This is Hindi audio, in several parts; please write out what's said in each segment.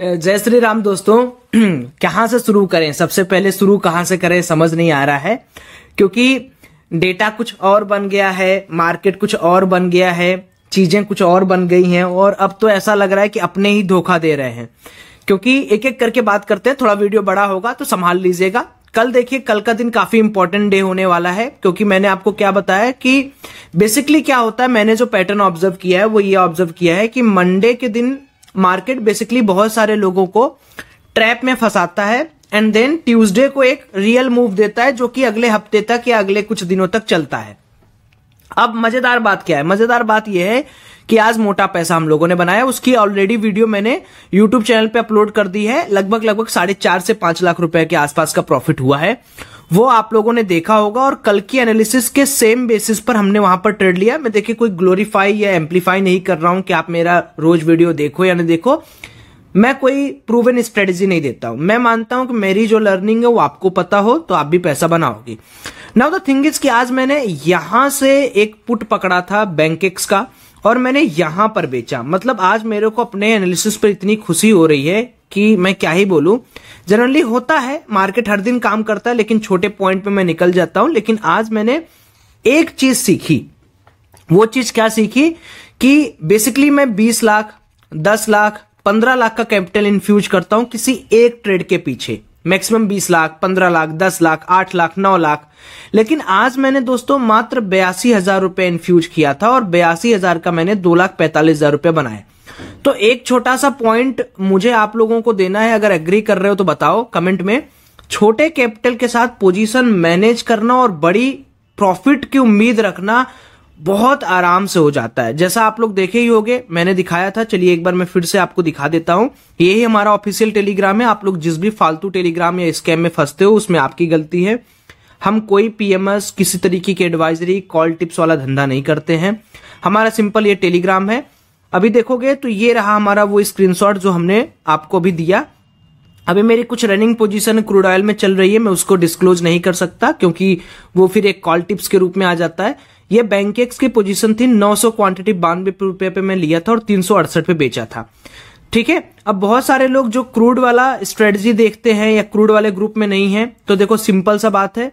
जय श्री राम दोस्तों कहाँ से शुरू करें सबसे पहले शुरू कहाँ से करें समझ नहीं आ रहा है क्योंकि डेटा कुछ और बन गया है मार्केट कुछ और बन गया है चीजें कुछ और बन गई हैं और अब तो ऐसा लग रहा है कि अपने ही धोखा दे रहे हैं क्योंकि एक एक करके बात करते हैं थोड़ा वीडियो बड़ा होगा तो संभाल लीजिएगा कल देखिए कल का दिन काफी इंपॉर्टेंट डे होने वाला है क्योंकि मैंने आपको क्या बताया कि बेसिकली क्या होता है मैंने जो पैटर्न ऑब्जर्व किया है वो ये ऑब्जर्व किया है कि मंडे के दिन मार्केट बेसिकली बहुत सारे लोगों को ट्रैप में फंसाता है एंड देन ट्यूसडे को एक रियल मूव देता है जो कि अगले हफ्ते तक या अगले कुछ दिनों तक चलता है अब मजेदार बात क्या है मजेदार बात यह है कि आज मोटा पैसा हम लोगों ने बनाया उसकी ऑलरेडी वीडियो मैंने यूट्यूब चैनल पे अपलोड कर दी है लगभग लगभग साढ़े चार से पांच लाख रुपए के आसपास का प्रॉफिट हुआ है वो आप लोगों ने देखा होगा और कल की एनालिसिस के सेम बेसिस पर हमने वहां पर ट्रेड लिया मैं देखिए कोई ग्लोरीफाई या एम्पलीफाई नहीं कर रहा हूं कि आप मेरा रोज वीडियो देखो या नहीं देखो मैं कोई प्रूवन स्ट्रेटेजी नहीं देता हूं मैं मानता हूं कि मेरी जो लर्निंग है वो आपको पता हो तो आप भी पैसा बनाओगी नाउ द थिंग इज कि आज मैंने यहां से एक पुट पकड़ा था बैंकिक्स का और मैंने यहां पर बेचा मतलब आज मेरे को अपने एनालिसिस पर इतनी खुशी हो रही है कि मैं क्या ही बोलूं जनरली होता है मार्केट हर दिन काम करता है लेकिन छोटे पॉइंट पे मैं निकल जाता हूं लेकिन आज मैंने एक चीज सीखी वो चीज क्या सीखी कि बेसिकली मैं 20 लाख 10 लाख 15 लाख का कैपिटल इन्फ्यूज करता हूं किसी एक ट्रेड के पीछे मैक्सिमम बीस लाख पंद्रह लाख दस लाख आठ लाख नौ लाख लेकिन आज मैंने दोस्तों मात्र बयासी हजार रूपए इन्फ्यूज किया था और बयासी हजार का मैंने दो लाख पैंतालीस हजार रूपये बनाए तो एक छोटा सा पॉइंट मुझे आप लोगों को देना है अगर एग्री कर रहे हो तो बताओ कमेंट में छोटे कैपिटल के साथ पोजीशन मैनेज करना और बड़ी प्रॉफिट की उम्मीद रखना बहुत आराम से हो जाता है जैसा आप लोग देखे ही होगे मैंने दिखाया था चलिए एक बार मैं फिर से आपको दिखा देता हूं यही हमारा ऑफिशियल टेलीग्राम है आप लोग जिस भी फालतू टेलीग्राम या स्कैम में फंसते हो उसमें आपकी गलती है हम कोई पीएमएस किसी तरीके की एडवाइजरी कॉल टिप्स वाला धंधा नहीं करते हैं हमारा सिंपल ये टेलीग्राम है अभी देखोगे तो ये रहा हमारा वो स्क्रीनशॉट जो हमने आपको भी दिया अभी मेरी कुछ रनिंग पोजीशन क्रूड ऑयल में चल रही है मैं उसको डिस्क्लोज नहीं कर सकता क्योंकि वो फिर एक कॉल टिप्स के रूप में आ जाता है ये बैंकेक्स की पोजीशन थी 900 क्वांटिटी बानवे रुपए पे मैं लिया था और तीन पे बेचा था ठीक है अब बहुत सारे लोग जो क्रूड वाला स्ट्रेटजी देखते हैं या क्रूड वाले ग्रुप में नहीं है तो देखो सिंपल सा बात है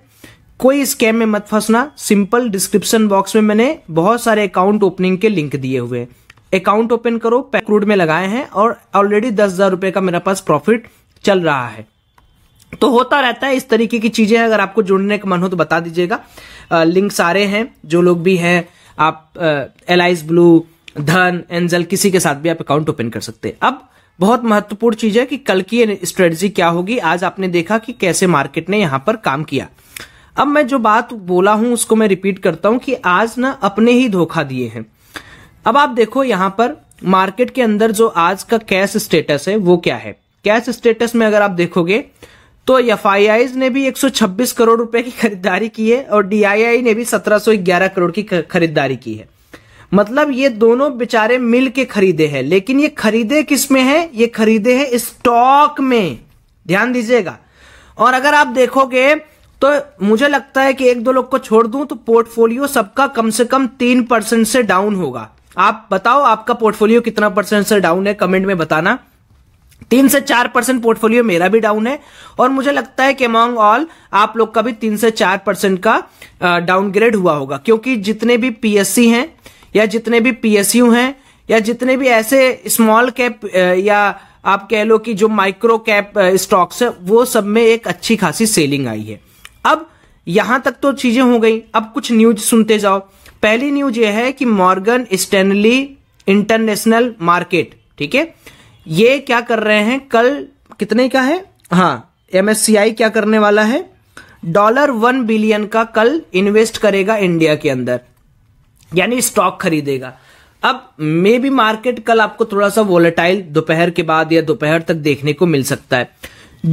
कोई स्कैम में मत फंसना सिंपल डिस्क्रिप्शन बॉक्स में मैंने बहुत सारे अकाउंट ओपनिंग के लिंक दिए हुए अकाउंट ओपन करो क्रूड में लगाए हैं और ऑलरेडी दस हजार रुपए का मेरा पास प्रॉफिट चल रहा है तो होता रहता है इस तरीके की चीजें अगर आपको जुड़ने का मन हो तो बता दीजिएगा लिंक सारे हैं जो लोग भी हैं आप एलाइज ब्लू धन एंजल किसी के साथ भी आप अकाउंट ओपन कर सकते हैं अब बहुत महत्वपूर्ण चीज है कि कल की स्ट्रेटजी क्या होगी आज आपने देखा कि कैसे मार्केट ने यहां पर काम किया अब मैं जो बात बोला हूं उसको मैं रिपीट करता हूं कि आज ना अपने ही धोखा दिए हैं अब आप देखो यहां पर मार्केट के अंदर जो आज का कैश स्टेटस है वो क्या है कैश स्टेटस में अगर आप देखोगे तो एफ ने भी 126 करोड़ रुपए की खरीदारी की है और डीआईआई ने भी 1711 करोड़ की खरीदारी की है मतलब ये दोनों बेचारे मिल के खरीदे हैं लेकिन ये खरीदे किस में है ये खरीदे हैं स्टॉक में ध्यान दीजिएगा और अगर आप देखोगे तो मुझे लगता है कि एक दो लोग को छोड़ दूं तो पोर्टफोलियो सबका कम से कम तीन परसेंट से डाउन होगा आप बताओ आपका पोर्टफोलियो कितना परसेंट से डाउन है कमेंट में बताना तीन से चार परसेंट पोर्टफोलियो मेरा भी डाउन है और मुझे लगता है कि अमॉन्ग ऑल आप लोग का भी तीन से चार परसेंट का डाउनग्रेड हुआ होगा क्योंकि जितने भी पीएससी हैं या जितने भी पीएसयू हैं या जितने भी ऐसे स्मॉल कैप या आप कह लो कि जो माइक्रो कैप स्टॉक्स है वो सब में एक अच्छी खासी सेलिंग आई है अब यहां तक तो चीजें हो गई अब कुछ न्यूज सुनते जाओ पहली न्यूज यह है कि मॉर्गन स्टेनली इंटरनेशनल मार्केट ठीक है ये क्या कर रहे हैं कल कितने का है हाँ एम क्या करने वाला है डॉलर वन बिलियन का कल इन्वेस्ट करेगा इंडिया के अंदर यानी स्टॉक खरीदेगा अब मे बी मार्केट कल आपको थोड़ा सा वोलेटाइल दोपहर के बाद या दोपहर तक देखने को मिल सकता है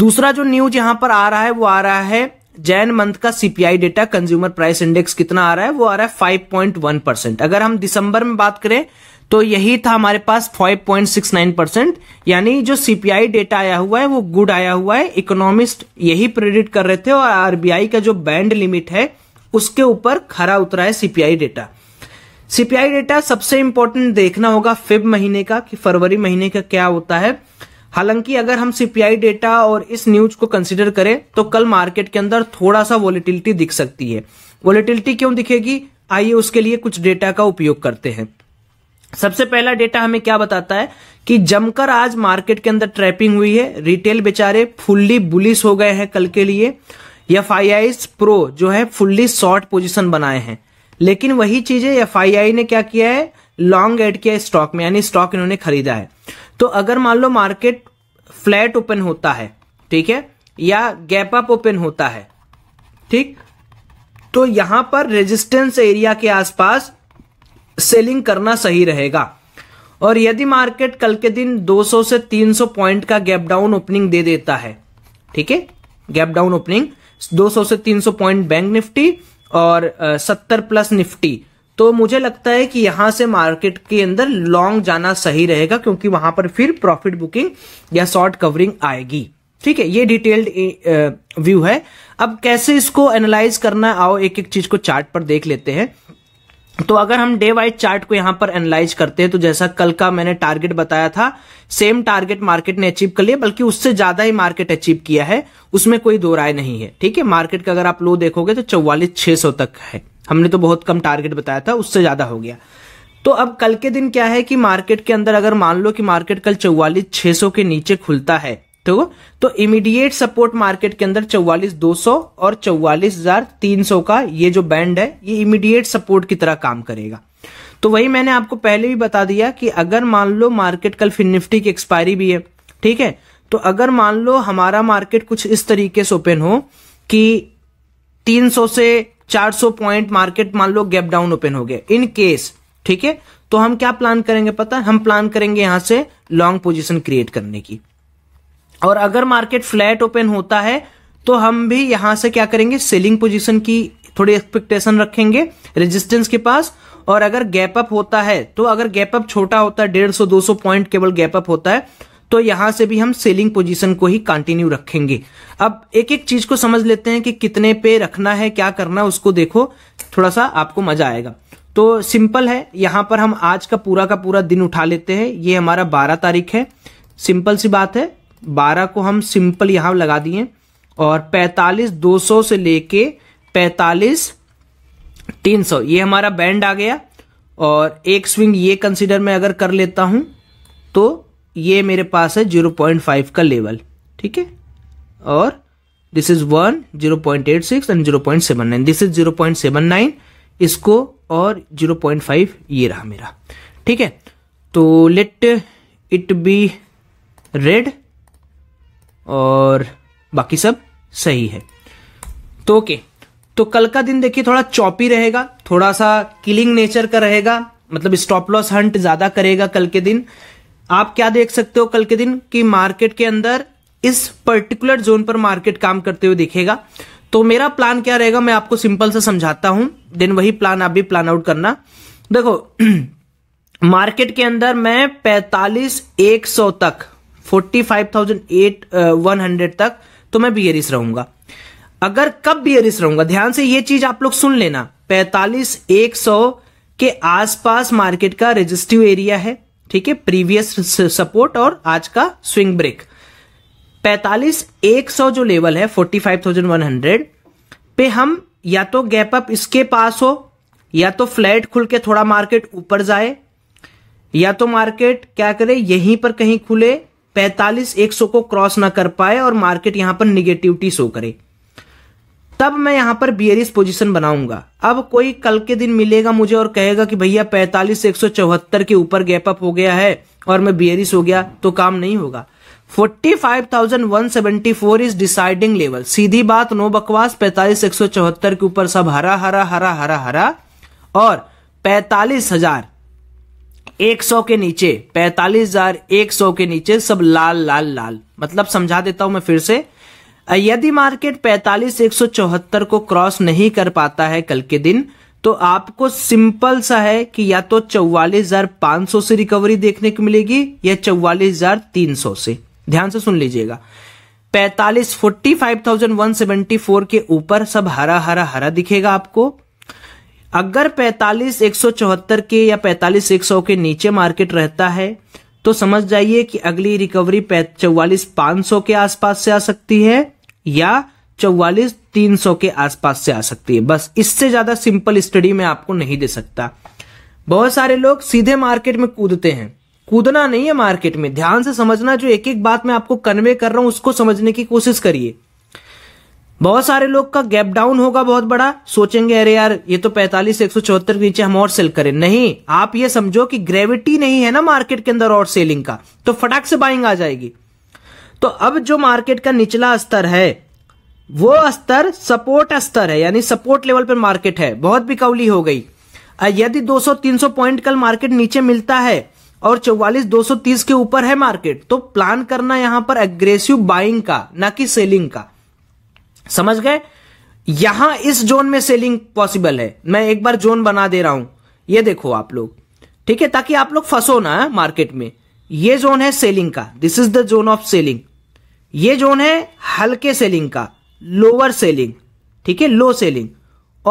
दूसरा जो न्यूज यहां पर आ रहा है वो आ रहा है जैन मंथ का CPI data consumer price index कितना आ रहा है वो आ रहा है 5.1 परसेंट अगर हम दिसंबर में बात करें तो यही था हमारे पास 5.69 परसेंट यानी जो सीपीआई डेटा आया हुआ है वो गुड आया हुआ है इकोनॉमिस्ट यही प्रेडिक्ट कर रहे थे और आरबीआई का जो बैंड लिमिट है उसके ऊपर खरा उतरा है सीपीआई डेटा सीपीआई डेटा सबसे इंपॉर्टेंट देखना होगा फेब महीने का कि फरवरी महीने का क्या होता है हालांकि अगर हम सीपीआई डेटा और इस न्यूज को कंसिडर करें तो कल मार्केट के अंदर थोड़ा सा वॉलिटिलिटी दिख सकती है वॉलिटिलिटी क्यों दिखेगी आइए उसके लिए कुछ डेटा का उपयोग करते हैं सबसे पहला डेटा हमें क्या बताता है कि जमकर आज मार्केट के अंदर ट्रैपिंग हुई है रिटेल बेचारे फुल्ली बुलिस हो गए हैं कल के लिए एफ प्रो जो है फुल्ली शॉर्ट पोजिशन बनाए हैं लेकिन वही चीजें एफ ने क्या किया है लॉन्ग एड किया स्टॉक में यानी स्टॉक इन्होंने खरीदा है तो अगर मान लो मार्केट फ्लैट ओपन होता है ठीक है या गैप अप ओपन होता है ठीक तो यहां पर रेजिस्टेंस एरिया के आसपास सेलिंग करना सही रहेगा और यदि मार्केट कल के दिन 200 से 300 पॉइंट का गैप डाउन ओपनिंग दे देता है ठीक है गैप डाउन ओपनिंग 200 से 300 पॉइंट बैंक निफ्टी और सत्तर प्लस निफ्टी तो मुझे लगता है कि यहां से मार्केट के अंदर लॉन्ग जाना सही रहेगा क्योंकि वहां पर फिर प्रॉफिट बुकिंग या शॉर्ट कवरिंग आएगी ठीक है ये डिटेल्ड व्यू है अब कैसे इसको एनालाइज करना आओ एक एक चीज को चार्ट पर देख लेते हैं तो अगर हम डे वाइज चार्ट को यहां पर एनालाइज करते हैं तो जैसा कल का मैंने टारगेट बताया था सेम टारगेट मार्केट ने अचीव कर लिया बल्कि उससे ज्यादा ही मार्केट अचीव किया है उसमें कोई दो राय नहीं है ठीक है मार्केट का अगर आप लो देखोगे तो चौवालीस छह सौ तक है हमने तो बहुत कम टारगेट बताया था उससे ज्यादा हो गया तो अब कल के दिन क्या है कि मार्केट के अंदर अगर मान लो कि मार्केट कल चौवालीस छह सौ के नीचे खुलता है तो तो इमीडिएट सपोर्ट मार्केट के अंदर चौवालीस दो सौ और चौवालीस हजार तीन सौ का ये जो बैंड है ये इमीडिएट सपोर्ट की तरह काम करेगा तो वही मैंने आपको पहले भी बता दिया कि अगर मान लो मार्केट कल फिर निफ्टी की एक्सपायरी भी है ठीक है तो अगर मान लो हमारा मार्केट कुछ इस तरीके से ओपन हो कि 300 से 400 पॉइंट मार्केट मान लो गैप डाउन ओपन हो गया इन केस ठीक है तो हम क्या प्लान करेंगे पता हम प्लान करेंगे यहां से लॉन्ग पोजीशन क्रिएट करने की और अगर मार्केट फ्लैट ओपन होता है तो हम भी यहां से क्या करेंगे सेलिंग पोजीशन की थोड़ी एक्सपेक्टेशन रखेंगे रेजिस्टेंस के पास और अगर गैप अप होता है तो अगर गैप अप छोटा होता है डेढ़ सौ दो सौ पॉइंट केवल गैप अप होता है तो यहां से भी हम सेलिंग पोजीशन को ही कंटिन्यू रखेंगे अब एक एक चीज को समझ लेते हैं कि कितने पे रखना है क्या करना है उसको देखो थोड़ा सा आपको मजा आएगा तो सिंपल है यहां पर हम आज का पूरा का पूरा दिन उठा लेते हैं ये हमारा बारह तारीख है सिंपल सी बात है बारह को हम सिंपल यहां लगा दिए और पैतालीस दो सौ से लेके पैतालीस तीन सौ ये हमारा बैंड आ गया और एक स्विंग ये कंसिडर में अगर कर लेता हूं तो ये मेरे पास है जीरो पॉइंट फाइव का लेवल ठीक है और this is one zero point eight six and zero point seven nine this is zero point seven nine इसको और जीरो पॉइंट फाइव ये रहा मेरा ठीक है तो लेट इट बी रेड और बाकी सब सही है तो ओके तो कल का दिन देखिए थोड़ा चौपी रहेगा थोड़ा सा किलिंग नेचर का रहेगा मतलब स्टॉप लॉस हंट ज्यादा करेगा कल के दिन आप क्या देख सकते हो कल के दिन कि मार्केट के अंदर इस पर्टिकुलर जोन पर मार्केट काम करते हुए दिखेगा तो मेरा प्लान क्या रहेगा मैं आपको सिंपल से समझाता हूं देन वही प्लान आप भी प्लान आउट करना देखो मार्केट के अंदर मैं पैतालीस एक सौ तक forty five thousand eight one hundred तक तो मैं बियरिस रहूंगा अगर कब बियरिस रहूंगा ध्यान से ये चीज आप लोग सुन लेना पैतालीस एक सौ के आसपास मार्केट का रजिस्टिव एरिया है ठीक है प्रीवियस सपोर्ट और आज का स्विंग ब्रेक पैतालीस एक सौ जो लेवल है forty five thousand one hundred पे हम या तो गैप अप इसके पास हो या तो फ्लैट खुल के थोड़ा मार्केट ऊपर जाए या तो मार्केट क्या करे यहीं पर कहीं खुले पैंतालीस एक सौ को क्रॉस ना कर पाए और मार्केट यहां पर निगेटिविटी शो करे तब मैं यहां पर बियरिस पोजीशन बनाऊंगा अब कोई कल के दिन मिलेगा मुझे और कहेगा कि भैया पैतालीस एक सौ चौहत्तर के ऊपर गैप अप हो गया है और मैं बियरिस हो गया तो काम नहीं होगा 45,174 इज डिसाइडिंग लेवल सीधी बात नो बकवास पैतालीस एक सौ चौहत्तर के ऊपर सब हरा हरा हरा हरा हरा और पैतालीस हजार 100 के नीचे 45,100 के नीचे सब लाल लाल लाल मतलब समझा देता हूं मैं फिर से यदि मार्केट 45,174 को क्रॉस नहीं कर पाता है कल के दिन तो आपको सिंपल सा है कि या तो 44,500 से रिकवरी देखने को मिलेगी या 44,300 से ध्यान से सुन लीजिएगा पैतालीस forty five thousand one seventy four के ऊपर सब हरा हरा हरा दिखेगा आपको अगर 45 174 के या 45 100 के नीचे मार्केट रहता है तो समझ जाइए कि अगली रिकवरी चौवालीस पांच सौ के आसपास से आ सकती है या चौवालीस तीन सौ के आसपास से आ सकती है बस इससे ज्यादा सिंपल स्टडी में आपको नहीं दे सकता बहुत सारे लोग सीधे मार्केट में कूदते हैं कूदना नहीं है मार्केट में ध्यान से समझना जो एक एक बात मैं आपको कन्वे कर रहा हूं उसको समझने की कोशिश करिए बहुत सारे लोग का गैप डाउन होगा बहुत बड़ा सोचेंगे अरे यार ये तो 45 एक सौ चौहत्तर के नीचे हम और सेल करें नहीं आप ये समझो कि ग्रेविटी नहीं है ना मार्केट के अंदर और सेलिंग का तो फटाक से बाइंग आ जाएगी तो अब जो मार्केट का निचला स्तर है वो स्तर सपोर्ट स्तर है यानी सपोर्ट लेवल पर मार्केट है बहुत बिकौली हो गई यदि 200-300 पॉइंट कल मार्केट नीचे मिलता है और 44-230 के ऊपर है मार्केट तो प्लान करना यहां पर एग्रेसिव बाइंग का ना कि सेलिंग का समझ गए यहां इस जोन में सेलिंग पॉसिबल है मैं एक बार जोन बना दे रहा हूं ये देखो आप लोग ठीक है ताकि आप लोग फंसो ना मार्केट में ये जोन है सेलिंग का this is the zone of selling ये जोन है हल्के सेलिंग का लोअर सेलिंग ठीक है लो सेलिंग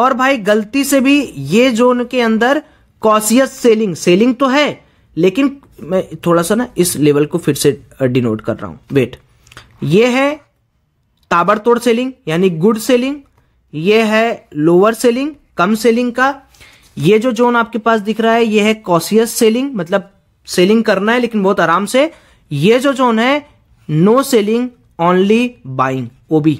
और भाई गलती से भी ये जोन के अंदर कॉशियस सेलिंग सेलिंग तो है लेकिन मैं थोड़ा सा ना इस लेवल को फिर से डिनोट कर रहा हूं वेट ये है ताबड़तोड़ सेलिंग यानी गुड सेलिंग ये है लोअर सेलिंग कम सेलिंग का ये जो जोन आपके पास दिख रहा है ये है कॉशियस सेलिंग मतलब सेलिंग करना है लेकिन बहुत आराम से ये जो जोन है नो सेलिंग ओनली बाइंग ओबी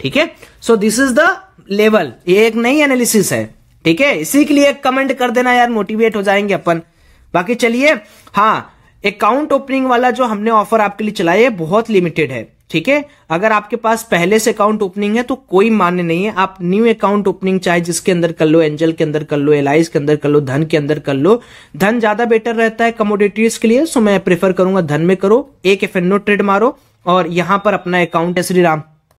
ठीक है so this is the level ये एक नई एनालिसिस है ठीक है इसी के लिए कमेंट कर देना यार मोटिवेट हो जाएंगे अपन बाकी चलिए हाँ अकाउंट ओपनिंग वाला जो हमने ऑफर आपके लिए चलाया है बहुत लिमिटेड है ठीक है अगर आपके पास पहले से अकाउंट ओपनिंग है तो कोई मान्य नहीं है आप न्यू अकाउंट ओपनिंग चाहे जिसके अंदर कर लो एंजल के अंदर कर लो एलाइस के अंदर कर लो धन के अंदर कर लो धन ज्यादा बेटर रहता है कमोडिटीज के लिए सो मैं प्रेफर करूंगा धन में करो एक एफ ट्रेड मारो और यहां पर अपना अकाउंट है श्री राम